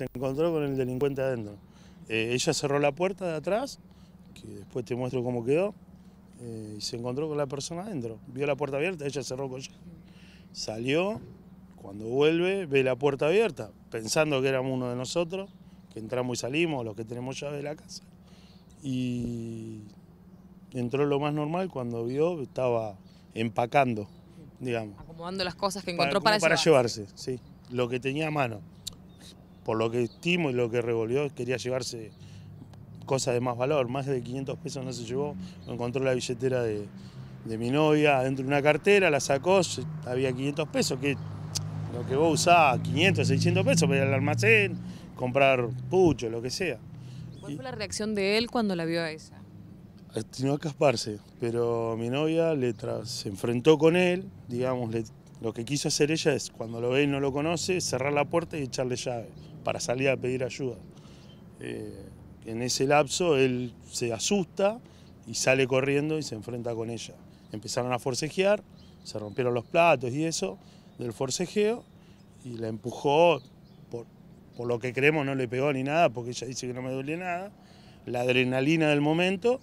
Se encontró con el delincuente adentro. Eh, ella cerró la puerta de atrás, que después te muestro cómo quedó, eh, y se encontró con la persona adentro. Vio la puerta abierta, ella cerró con ella. Salió, cuando vuelve, ve la puerta abierta, pensando que éramos uno de nosotros, que entramos y salimos, los que tenemos llave de la casa. Y entró lo más normal cuando vio, estaba empacando, digamos. Acomodando las cosas que encontró para, llevarse. llevarse. sí. Lo que tenía a mano por lo que estimo y lo que revolvió, quería llevarse cosas de más valor. Más de 500 pesos no se llevó. Encontró la billetera de, mi novia dentro de una cartera, la sacó, había 500 pesos, que lo que vos usabas, 500, 600 pesos para ir al almacén, comprar pucho, lo que sea. ¿Cuál fue la reacción de él cuando la vio a esa? Eh, tenía a casparse, pero mi novia le se enfrentó con él, digamos, lo que quiso hacer ella es, cuando lo ve y no lo conoce, cerrar la puerta y echarle llave para salir a pedir ayuda. Eh, en ese lapso él se asusta y sale corriendo y se enfrenta con ella. Empezaron a forcejear, se rompieron los platos y eso del forcejeo y la empujó, por, por lo que creemos no le pegó ni nada porque ella dice que no me duele nada, la adrenalina del momento,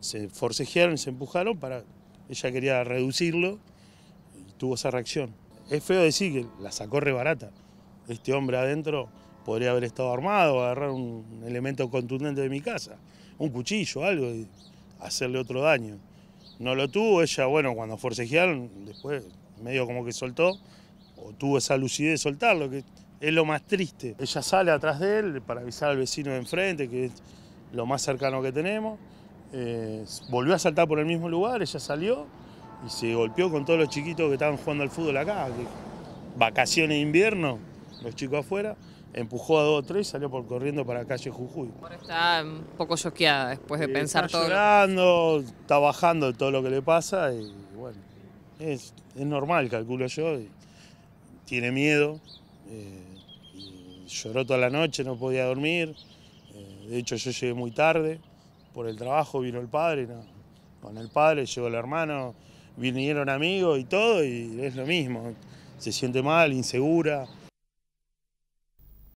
se forcejearon y se empujaron para, ella quería reducirlo y tuvo esa reacción. Es feo decir que la sacó rebarata, este hombre adentro podría haber estado armado, agarrar un elemento contundente de mi casa, un cuchillo, algo, y hacerle otro daño. No lo tuvo, ella, bueno, cuando forcejearon, después medio como que soltó, o tuvo esa lucidez de soltarlo, que es lo más triste. Ella sale atrás de él para avisar al vecino de enfrente, que es lo más cercano que tenemos. Eh, volvió a saltar por el mismo lugar, ella salió y se golpeó con todos los chiquitos que estaban jugando al fútbol acá. Que, vacaciones de invierno, los chicos afuera empujó a dos o tres y salió por corriendo para la calle Jujuy. está un poco choqueada después de pensar pensar está Llorando, está bajando todo lo que le pasa y bueno, es, normal, calculo yo. tiene miedo, eh, lloró toda la noche, no podía dormir. Eh, de hecho, yo llegué muy tarde por el trabajo, vino el padre, con el padre llegó el hermano, vinieron amigos y todo, y es lo mismo. Se siente mal, insegura.